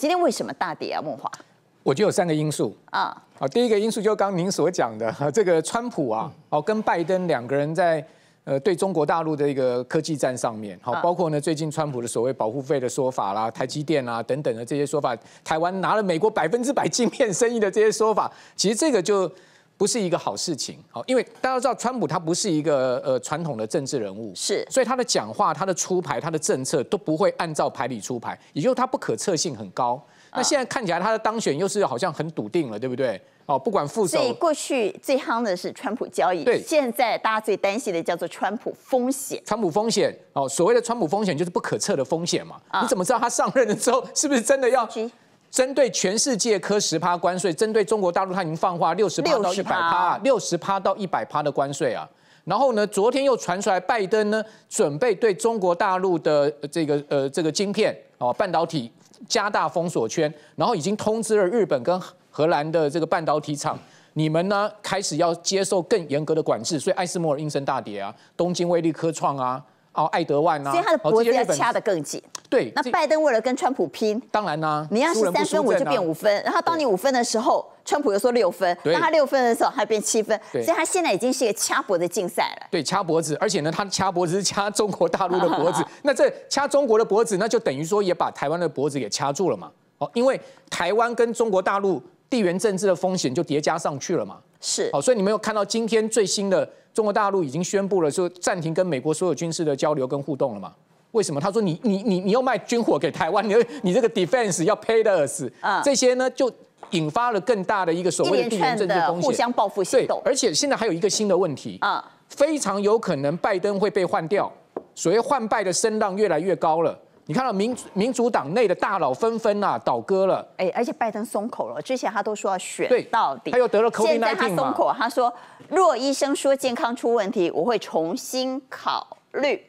今天为什么大跌啊？梦华，我觉得有三个因素啊。好，第一个因素就刚您所讲的 这个川普啊，哦跟拜登两个人在呃对中国大陆的一个科技战上面，好，包括呢最近川普的所谓保护费的说法啦，台积电啊等等的这些说法，台湾拿了美国百分之百晶片生意的这些说法，其实这个就。不是一个好事情，好，因为大家都知道川普他不是一个呃传统的政治人物，是，所以他的讲话、他的出牌、他的政策都不会按照牌理出牌，也就是他不可测性很高。那现在看起来他的当选又是好像很笃定了，对不对？哦，不管副手。所以过去最夯的是川普交易，对，现在大家最担心的叫做川普风险。川普风险哦，所谓的川普风险就是不可测的风险嘛？你怎么知道他上任了之后是不是真的要？针对全世界科十趴关税，针对中国大陆，他已经放话六十趴到一百趴，六十趴到一百趴的关税啊。然后呢，昨天又传出来，拜登呢准备对中国大陆的这个呃这个晶片哦半导体加大封锁圈，然后已经通知了日本跟荷兰的这个半导体厂，你们呢开始要接受更严格的管制。所以爱斯摩尔应声大跌啊，东京威力科创啊。哦，艾德万啊，所以他的脖子要掐得更紧。对，那拜登为了跟川普拼，当然啦，你要是三分我就变五分，然后当你五分的时候，川普又说六分，那他六分的时候还变七分，所以他现在已经是一个掐脖子竞赛了。对，掐脖子，而且呢，他掐脖子是掐中国大陆的脖子，那这掐中国的脖子，那就等于说也把台湾的脖子给掐住了嘛。哦，因为台湾跟中国大陆地缘政治的风险就叠加上去了嘛。是，哦，所以你们有看到今天最新的？中国大陆已经宣布了，说暂停跟美国所有军事的交流跟互动了嘛？为什么？他说你你你你又卖军火给台湾，你你这个 defense 要 pay 的死，这些呢就引发了更大的一个所谓的地缘政治风险。互相报复行动。对，而且现在还有一个新的问题，非常有可能拜登会被换掉，所谓换败的声浪越来越高了。你看到民民主党内的大佬纷纷啊倒戈了，哎，而且拜登松口了，之前他都说要选到底，他又得了 Covid n 现在他松口，他说若医生说健康出问题，我会重新考虑。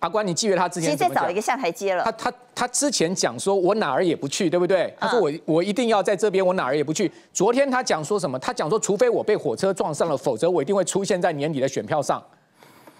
阿关，你记得他之前其实再找一个下台阶了，他他他之前讲说我哪儿也不去，对不对？他说我我一定要在这边，我哪儿也不去。昨天他讲说什么？他讲说除非我被火车撞上了，否则我一定会出现在年底的选票上。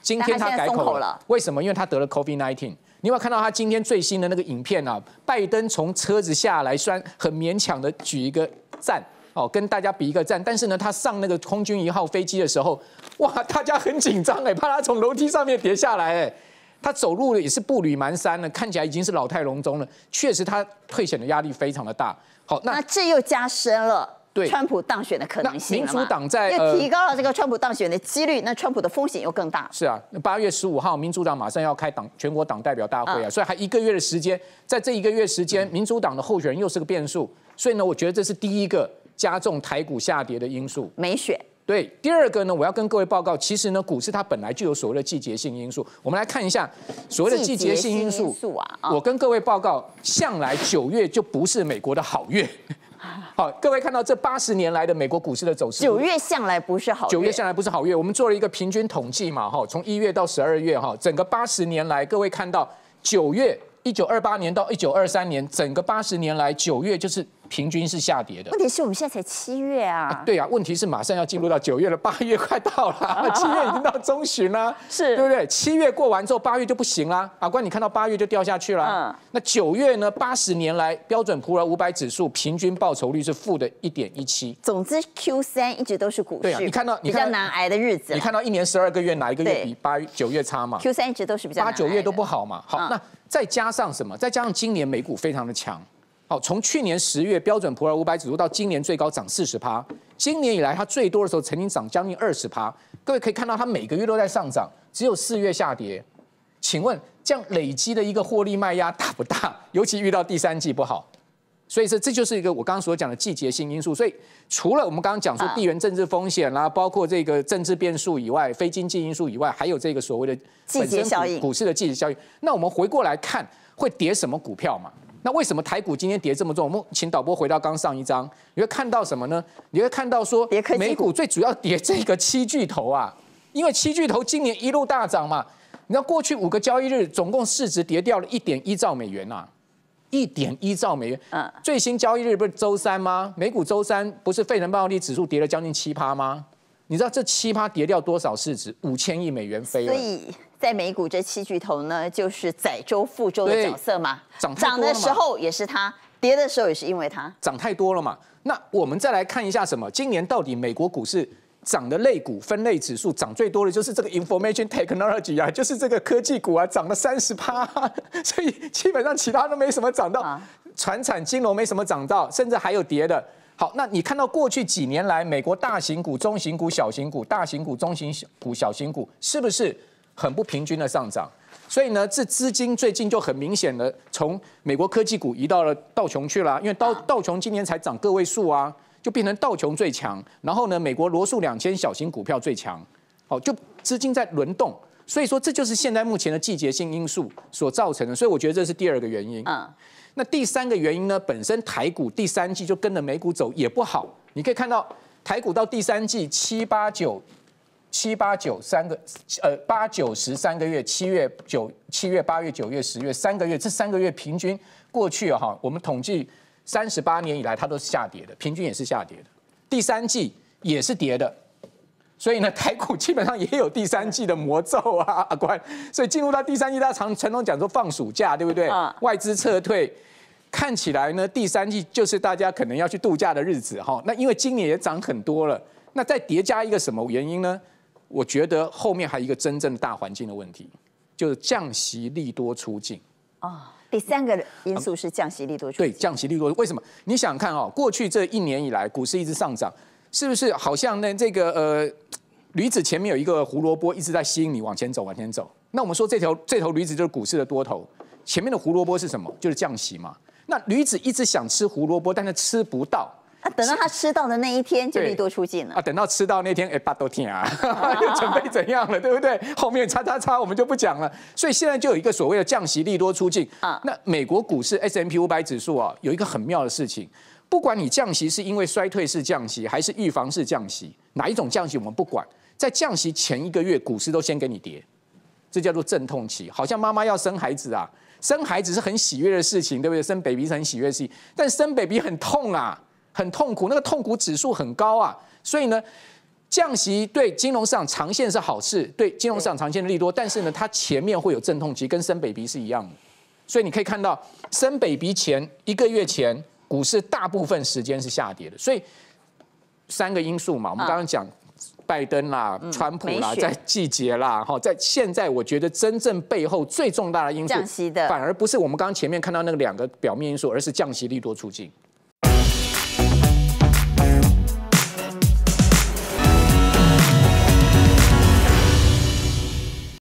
今天他改口了，为什么？因为他得了 Covid n i n 沒有看到他今天最新的那个影片啊，拜登从车子下来，虽然很勉强的举一个赞哦，跟大家比一个赞，但是呢，他上那个空军一号飞机的时候，哇，大家很紧张哎，怕他从楼梯上面跌下来哎，他走路也是步履蹒跚的，看起来已经是老态龙钟了，确实他退选的压力非常的大。好，那这又加深了。川普当选的可能性，民主党在提高了这个川普当选的几率，那川普的风险又更大。是啊，八月十五号，民主党马上要开党全国党代表大会啊，所以还一个月的时间，在这一个月时间，民主党的候选人又是个变数，所以呢，我觉得这是第一个加重台股下跌的因素。没选。对，第二个呢，我要跟各位报告，其实呢，股市它本来就有所谓的季节性因素，我们来看一下所谓的季节性因素啊。我跟各位报告，向来九月就不是美国的好月。好，各位看到这八十年来的美国股市的走势，九月向来不是好九月向来不是好月。我们做了一个平均统计嘛，哈，从一月到十二月，哈，整个八十年来，各位看到九月一九二八年到一九二三年，整个八十年来九月就是。平均是下跌的。问题是我们现在才七月啊。对啊，问题是马上要进入到九月了，八月快到了，七月已经到中旬了，是对不对？七月过完之后，八月就不行啦。阿关，你看到八月就掉下去了。嗯。那九月呢？八十年来标准普尔五百指数平均报酬率是负的一点一七。总之，Q 三一直都是股市，对啊，你看到比较难捱的日子。你看到一年十二个月，哪一个月比八九月差嘛？Q 三一直都是比较八九月都不好嘛。好，那再加上什么？再加上今年美股非常的强。好，从去年十月标准普尔五百指数到今年最高涨四十趴，今年以来它最多的时候曾经涨将近二十趴。各位可以看到它每个月都在上涨，只有四月下跌。请问这样累积的一个获利卖压大不大？尤其遇到第三季不好，所以说这就是一个我刚刚所讲的季节性因素。所以除了我们刚刚讲说地缘政治风险啦，包括这个政治变数以外，非经济因素以外，还有这个所谓的季节效应，股市的季节效应。那我们回过来看会跌什么股票嘛？那为什么台股今天跌这么重？我们请导播回到刚上一章，你会看到什么呢？你会看到说，美股最主要跌这个七巨头啊，因为七巨头今年一路大涨嘛。你知道过去五个交易日总共市值跌掉了一点一兆美元呐，一点一兆美元。嗯，最新交易日不是周三吗？美股周三不是费城半导体指数跌了将近七趴吗？你知道这七趴跌掉多少市值？五千亿美元飞了。所以在美股这七巨头呢，就是载舟覆舟的角色嘛。涨涨的时候也是它，跌的时候也是因为它。涨太多了嘛。那我们再来看一下什么？今年到底美国股市涨的类股分类指数涨最多的就是这个 information technology 啊，就是这个科技股啊，涨了三十趴。所以基本上其他都没什么涨到，船产金融没什么涨到，甚至还有跌的。好，那你看到过去几年来，美国大型股、中型股、小型股、大型股、中型股、小型股，是不是很不平均的上涨？所以呢，这资金最近就很明显的从美国科技股移到了道琼去了，因为道道琼今年才涨个位数啊，就变成道琼最强。然后呢，美国罗素两千小型股票最强。哦，就资金在轮动。所以说，这就是现在目前的季节性因素所造成的。所以我觉得这是第二个原因。嗯，那第三个原因呢？本身台股第三季就跟着美股走也不好。你可以看到，台股到第三季七八九七八九三个呃八九十三个月，七月九七月八月九月十月三个月，这三个月平均过去哈，我们统计三十八年以来它都是下跌的，平均也是下跌的，第三季也是跌的。所以呢，台股基本上也有第三季的魔咒啊，阿关。所以进入到第三季，大家常传统讲说放暑假，对不对？外资撤退，看起来呢，第三季就是大家可能要去度假的日子。哈，那因为今年也涨很多了，那再叠加一个什么原因呢？我觉得后面还有一个真正大环境的问题，就是降息利多出境。哦，第三个因素是降息利多出对降息利多。为什么？你想看啊，过去这一年以来，股市一直上涨。是不是好像呢这个呃，驴子前面有一个胡萝卜一直在吸引你往前走，往前走。那我们说这条这头驴子就是股市的多头，前面的胡萝卜是什么？就是降息嘛。那驴子一直想吃胡萝卜，但是吃不到。啊，等到他吃到的那一天，就利多出尽了。啊，等到吃到那天，哎，巴都停啊，又 准备怎样了，对不对？后面叉叉叉，我们就不讲了。所以现在就有一个所谓的降息利多出尽。啊，那美国股市 S M P 五百指数啊，有一个很妙的事情。不管你降息是因为衰退式降息还是预防式降息，哪一种降息我们不管，在降息前一个月，股市都先给你跌，这叫做阵痛期。好像妈妈要生孩子啊，生孩子是很喜悦的事情，对不对？生 baby 是很喜悦的事情，但生 baby 很痛啊，很痛苦，那个痛苦指数很高啊。所以呢，降息对金融市场长线是好事，对金融市场长线的利多，但是呢，它前面会有阵痛期，跟生 baby 是一样的。所以你可以看到，生 baby 前一个月前。股市大部分时间是下跌的，所以三个因素嘛，我们刚刚讲拜登啦、川普啦，在季节啦，哈，在现在我觉得真正背后最重大的因素，的，反而不是我们刚刚前面看到那个两个表面因素，而是降息利多促进。